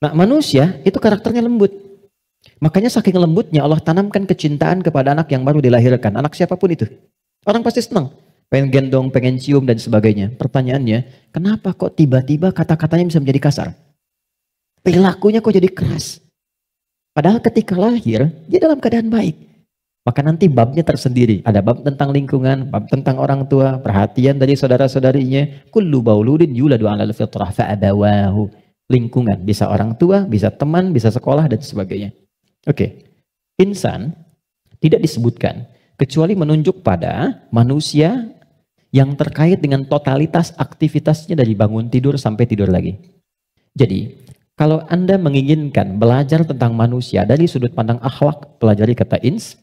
Nah manusia itu karakternya lembut. Makanya saking lembutnya Allah tanamkan kecintaan kepada anak yang baru dilahirkan. Anak siapapun itu. Orang pasti senang. Pengen gendong, pengen cium dan sebagainya. Pertanyaannya, kenapa kok tiba-tiba kata-katanya bisa menjadi kasar? Perilakunya kok jadi keras? Padahal ketika lahir, dia dalam keadaan baik. Maka nanti babnya tersendiri. Ada bab tentang lingkungan, bab tentang orang tua, perhatian dari saudara-saudarinya. Kullu bauludin yuladu ala fitrah fa'abawahu lingkungan, bisa orang tua, bisa teman, bisa sekolah, dan sebagainya. Oke, okay. insan tidak disebutkan kecuali menunjuk pada manusia yang terkait dengan totalitas aktivitasnya dari bangun tidur sampai tidur lagi. Jadi, kalau Anda menginginkan belajar tentang manusia dari sudut pandang akhlak, pelajari kata ins.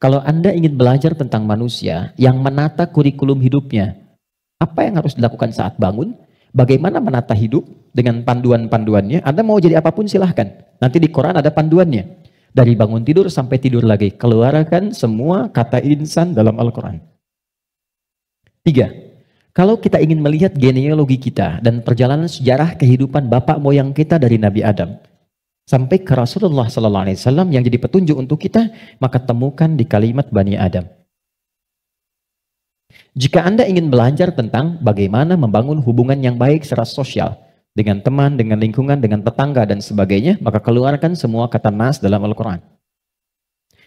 Kalau Anda ingin belajar tentang manusia yang menata kurikulum hidupnya, apa yang harus dilakukan saat bangun, bagaimana menata hidup dengan panduan-panduannya. Anda mau jadi apapun silahkan. Nanti di Quran ada panduannya. Dari bangun tidur sampai tidur lagi. Keluarkan semua kata insan dalam Al-Quran. Tiga, kalau kita ingin melihat genealogi kita dan perjalanan sejarah kehidupan bapak moyang kita dari Nabi Adam sampai ke Rasulullah Sallallahu Alaihi Wasallam yang jadi petunjuk untuk kita, maka temukan di kalimat Bani Adam. Jika Anda ingin belajar tentang bagaimana membangun hubungan yang baik secara sosial dengan teman, dengan lingkungan, dengan tetangga, dan sebagainya, maka keluarkan semua kata nas dalam Al-Quran.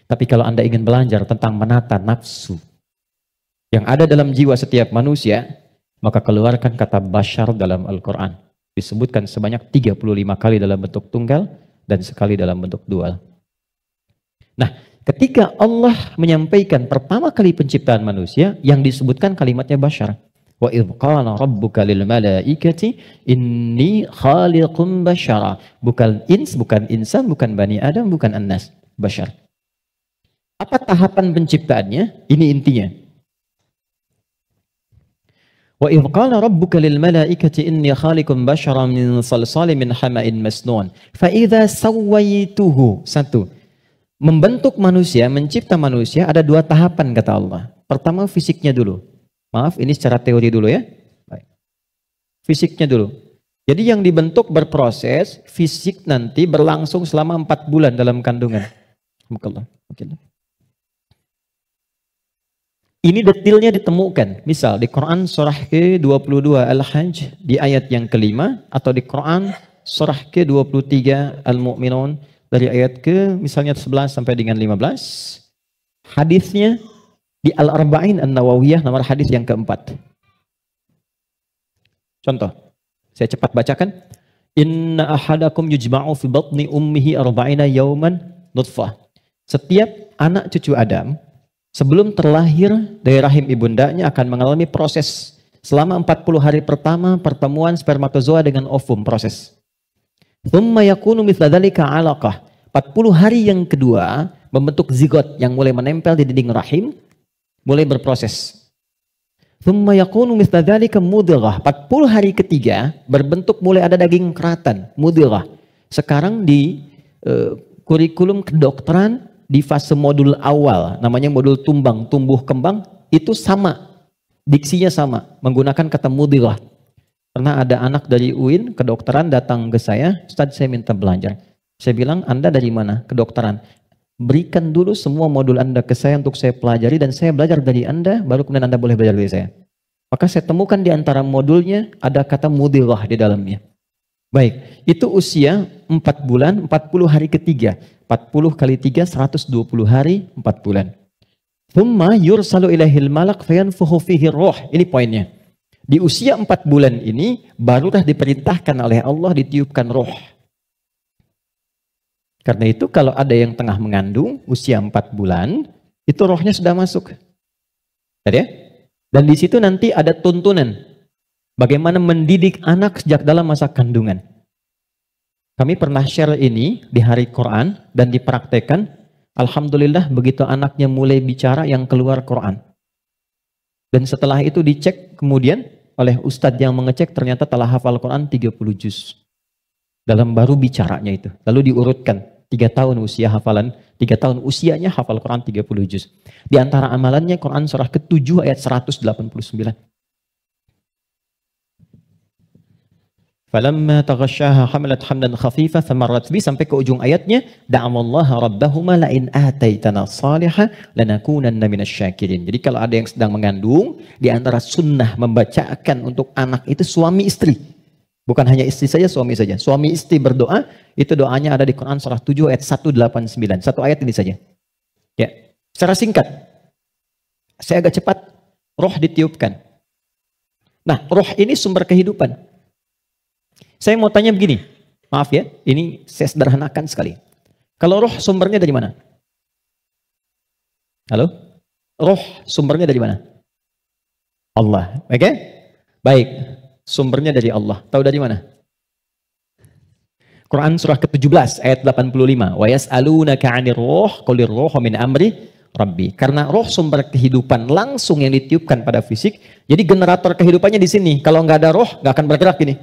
Tapi kalau Anda ingin belajar tentang menata nafsu yang ada dalam jiwa setiap manusia, maka keluarkan kata bashar dalam Al-Quran. Disebutkan sebanyak 35 kali dalam bentuk tunggal dan sekali dalam bentuk dual. Nah, Ketika Allah menyampaikan pertama kali penciptaan manusia yang disebutkan kalimatnya Bashar Wa idh rabbuka lil malaikati inni khaliqum basyara. Bukan ins, bukan insan, bukan bani Adam, bukan annas, Bashar Apa tahapan penciptaannya? Ini intinya. Wa idh rabbuka lil malaikati inni khaliqum basyara min salsalin min hama'in masnun. Fa idza sawaituhu. Satu. Membentuk manusia, mencipta manusia ada dua tahapan kata Allah. Pertama fisiknya dulu. Maaf ini secara teori dulu ya. Baik. Fisiknya dulu. Jadi yang dibentuk berproses, fisik nanti berlangsung selama empat bulan dalam kandungan. Ini detailnya ditemukan. Misal di Quran surah ke-22 Al-Hajj di ayat yang kelima atau di Quran surah ke-23 Al-Mu'minun dari ayat ke misalnya 11 sampai dengan 15. Hadisnya di Al-Arba'in An-Nawawiyah nomor hadis yang keempat. Contoh, saya cepat bacakan. Inna ahadakum yujma'u fi batni ummihi arba'ina yauman nutfah. Setiap anak cucu Adam sebelum terlahir dari rahim ibundanya akan mengalami proses selama 40 hari pertama pertemuan spermatozoa dengan ovum proses. Thumma yakunu mithla dhalika 'alaqah. 40 hari yang kedua membentuk zigot yang mulai menempel di dinding rahim, mulai berproses. Thumma yakunu mithla dhalika mudghah. 40 hari ketiga berbentuk mulai ada daging keratan, mudirah. Sekarang di uh, kurikulum kedokteran di fase modul awal, namanya modul tumbang, tumbuh kembang, itu sama. Diksinya sama, menggunakan kata mudirah, Pernah ada anak dari UIN kedokteran datang ke saya, Ustaz saya minta belajar. Saya bilang, Anda dari mana? Kedokteran. Berikan dulu semua modul Anda ke saya untuk saya pelajari dan saya belajar dari Anda, baru kemudian Anda boleh belajar dari saya. Maka saya temukan di antara modulnya ada kata mudilah di dalamnya. Baik, itu usia 4 bulan, 40 hari ketiga. 40 kali 3, 120 hari, 4 bulan. Thumma yursalu ilahil malak fayanfuhu fihi roh. Ini poinnya. Di usia empat bulan ini barulah diperintahkan oleh Allah ditiupkan roh. Karena itu kalau ada yang tengah mengandung usia empat bulan, itu rohnya sudah masuk. Ya? Dan di situ nanti ada tuntunan bagaimana mendidik anak sejak dalam masa kandungan. Kami pernah share ini di hari Quran dan dipraktekan. Alhamdulillah begitu anaknya mulai bicara yang keluar Quran. Dan setelah itu dicek kemudian oleh ustadz yang mengecek ternyata telah hafal Quran 30 juz. Dalam baru bicaranya itu. Lalu diurutkan. Tiga tahun usia hafalan, tiga tahun usianya hafal Quran 30 juz. Di antara amalannya Quran surah ke-7 ayat 189. Falamma taghasyaha hamalat hamdan khafifa famarrat bi sampai ke ujung ayatnya da'amallaha rabbahuma la in ataitana salihan lanakunanna minasyakirin. Jadi kalau ada yang sedang mengandung di antara sunnah membacakan untuk anak itu suami istri. Bukan hanya istri saja, suami saja. Suami istri berdoa, itu doanya ada di Quran surah 7 ayat 189. Satu ayat ini saja. Ya. Secara singkat. Saya agak cepat. Roh ditiupkan. Nah, roh ini sumber kehidupan. Saya mau tanya begini, maaf ya, ini saya sederhanakan sekali. Kalau roh sumbernya dari mana? Halo? Roh sumbernya dari mana? Allah. Oke? Okay? Baik. Sumbernya dari Allah. Tahu dari mana? Quran surah ke-17 ayat 85. Wa yas'alunaka 'anir roh qulir roh min amri Rabbi. Karena roh sumber kehidupan langsung yang ditiupkan pada fisik, jadi generator kehidupannya di sini. Kalau nggak ada roh, nggak akan bergerak ini.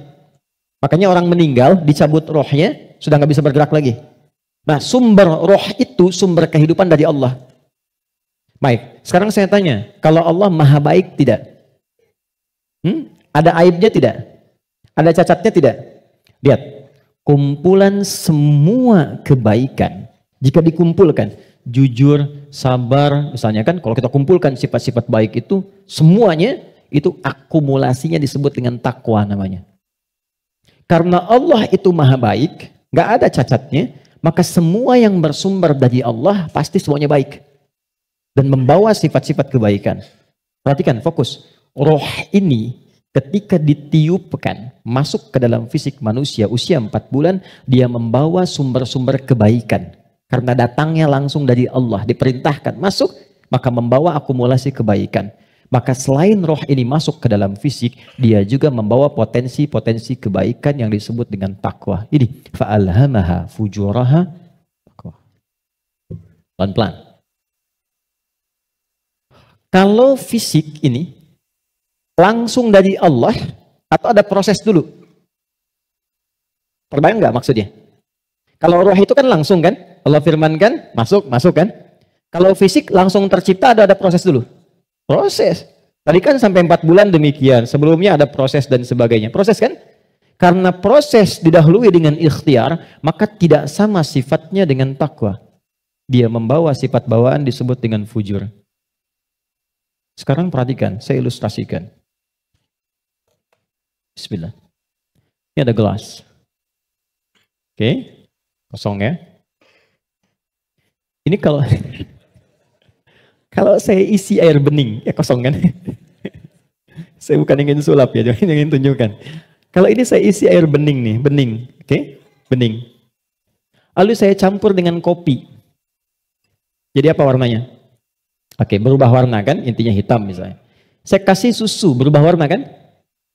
Makanya orang meninggal dicabut rohnya sudah nggak bisa bergerak lagi. Nah sumber roh itu sumber kehidupan dari Allah. Baik, sekarang saya tanya, kalau Allah maha baik tidak? Hmm? Ada aibnya tidak? Ada cacatnya tidak? Lihat, kumpulan semua kebaikan jika dikumpulkan, jujur, sabar, misalnya kan kalau kita kumpulkan sifat-sifat baik itu semuanya itu akumulasinya disebut dengan takwa namanya. Karena Allah itu maha baik, nggak ada cacatnya, maka semua yang bersumber dari Allah pasti semuanya baik. Dan membawa sifat-sifat kebaikan. Perhatikan, fokus. Roh ini ketika ditiupkan masuk ke dalam fisik manusia usia 4 bulan, dia membawa sumber-sumber kebaikan. Karena datangnya langsung dari Allah, diperintahkan masuk, maka membawa akumulasi kebaikan. Maka selain roh ini masuk ke dalam fisik, dia juga membawa potensi-potensi kebaikan yang disebut dengan takwa. Ini fa'alhamaha fujuraha takwa. Pelan-pelan. Kalau fisik ini langsung dari Allah atau ada proses dulu? Terbayang nggak maksudnya? Kalau roh itu kan langsung kan? Allah firmankan, masuk, masuk kan? Kalau fisik langsung tercipta ada ada proses dulu. Proses. Tadi kan sampai empat bulan demikian. Sebelumnya ada proses dan sebagainya. Proses kan? Karena proses didahului dengan ikhtiar, maka tidak sama sifatnya dengan takwa. Dia membawa sifat bawaan disebut dengan fujur. Sekarang perhatikan, saya ilustrasikan. Bismillah. Ini ada gelas. Oke, okay. kosong ya. Ini kalau Kalau saya isi air bening, ya kosong kan? saya bukan ingin sulap ya, ingin tunjukkan. Kalau ini saya isi air bening nih, bening, oke? Okay? Bening. Lalu saya campur dengan kopi. Jadi apa warnanya? Oke, okay, berubah warna kan? Intinya hitam misalnya. Saya kasih susu, berubah warna kan?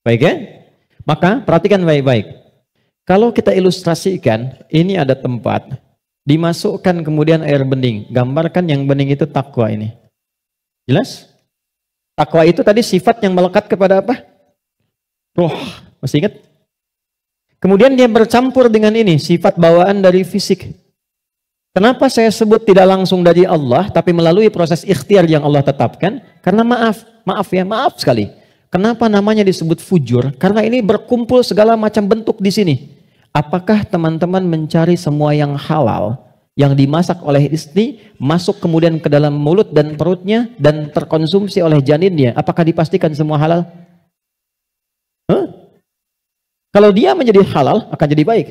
Baik ya? Maka perhatikan baik-baik. Kalau kita ilustrasikan, ini ada tempat. Dimasukkan kemudian air bening. Gambarkan yang bening itu takwa ini. Jelas? Takwa itu tadi sifat yang melekat kepada apa? Roh. Masih ingat? Kemudian dia bercampur dengan ini, sifat bawaan dari fisik. Kenapa saya sebut tidak langsung dari Allah, tapi melalui proses ikhtiar yang Allah tetapkan? Karena maaf, maaf ya, maaf sekali. Kenapa namanya disebut fujur? Karena ini berkumpul segala macam bentuk di sini. Apakah teman-teman mencari semua yang halal? yang dimasak oleh istri masuk kemudian ke dalam mulut dan perutnya dan terkonsumsi oleh janinnya, apakah dipastikan semua halal? Huh? Kalau dia menjadi halal akan jadi baik.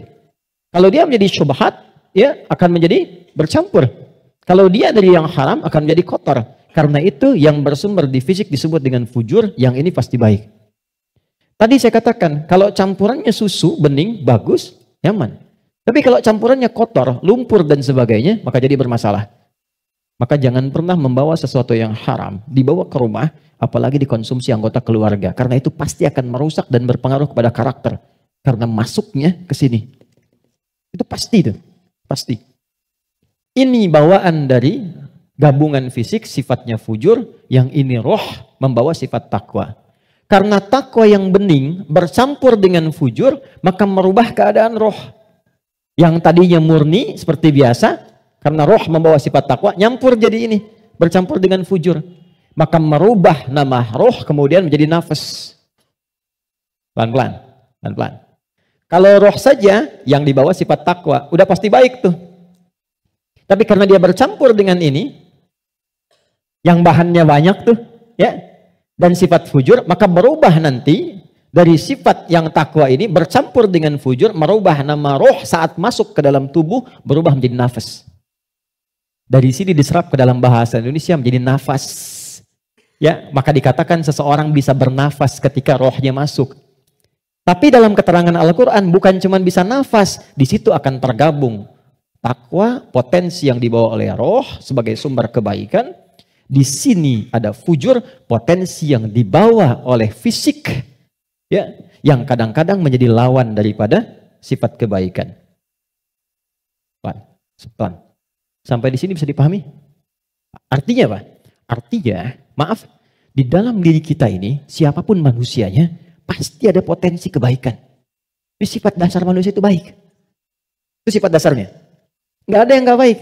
Kalau dia menjadi syubhat, ya akan menjadi bercampur. Kalau dia dari yang haram akan menjadi kotor. Karena itu yang bersumber di fisik disebut dengan fujur, yang ini pasti baik. Tadi saya katakan, kalau campurannya susu bening bagus, nyaman. Tapi kalau campurannya kotor, lumpur dan sebagainya, maka jadi bermasalah. Maka jangan pernah membawa sesuatu yang haram, dibawa ke rumah, apalagi dikonsumsi anggota keluarga. Karena itu pasti akan merusak dan berpengaruh kepada karakter. Karena masuknya ke sini. Itu pasti itu, pasti. Ini bawaan dari gabungan fisik sifatnya fujur, yang ini roh membawa sifat takwa. Karena takwa yang bening bercampur dengan fujur, maka merubah keadaan roh yang tadinya murni seperti biasa, karena roh membawa sifat takwa, nyampur jadi ini, bercampur dengan fujur. Maka merubah nama roh kemudian menjadi nafas. Pelan-pelan, pelan-pelan. Kalau roh saja yang dibawa sifat takwa, udah pasti baik tuh. Tapi karena dia bercampur dengan ini, yang bahannya banyak tuh, ya, dan sifat fujur, maka berubah nanti dari sifat yang takwa ini bercampur dengan fujur merubah nama roh saat masuk ke dalam tubuh berubah menjadi nafas. Dari sini diserap ke dalam bahasa Indonesia menjadi nafas. Ya, maka dikatakan seseorang bisa bernafas ketika rohnya masuk. Tapi dalam keterangan Al-Quran bukan cuma bisa nafas, di situ akan tergabung takwa, potensi yang dibawa oleh roh sebagai sumber kebaikan. Di sini ada fujur, potensi yang dibawa oleh fisik ya yang kadang-kadang menjadi lawan daripada sifat kebaikan. Pelan, pelan. Sampai di sini bisa dipahami? Artinya apa? Artinya, maaf, di dalam diri kita ini, siapapun manusianya, pasti ada potensi kebaikan. Ini sifat dasar manusia itu baik. Itu sifat dasarnya. Nggak ada yang nggak baik.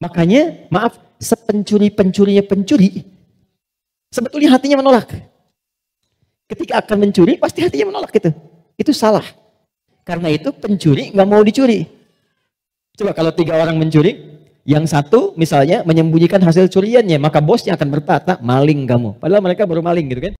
Makanya, maaf, sepencuri-pencurinya pencuri, sebetulnya hatinya menolak ketika akan mencuri pasti hatinya menolak gitu. Itu salah. Karena itu pencuri nggak mau dicuri. Coba kalau tiga orang mencuri, yang satu misalnya menyembunyikan hasil curiannya, maka bosnya akan berkata maling kamu. Padahal mereka baru maling gitu kan.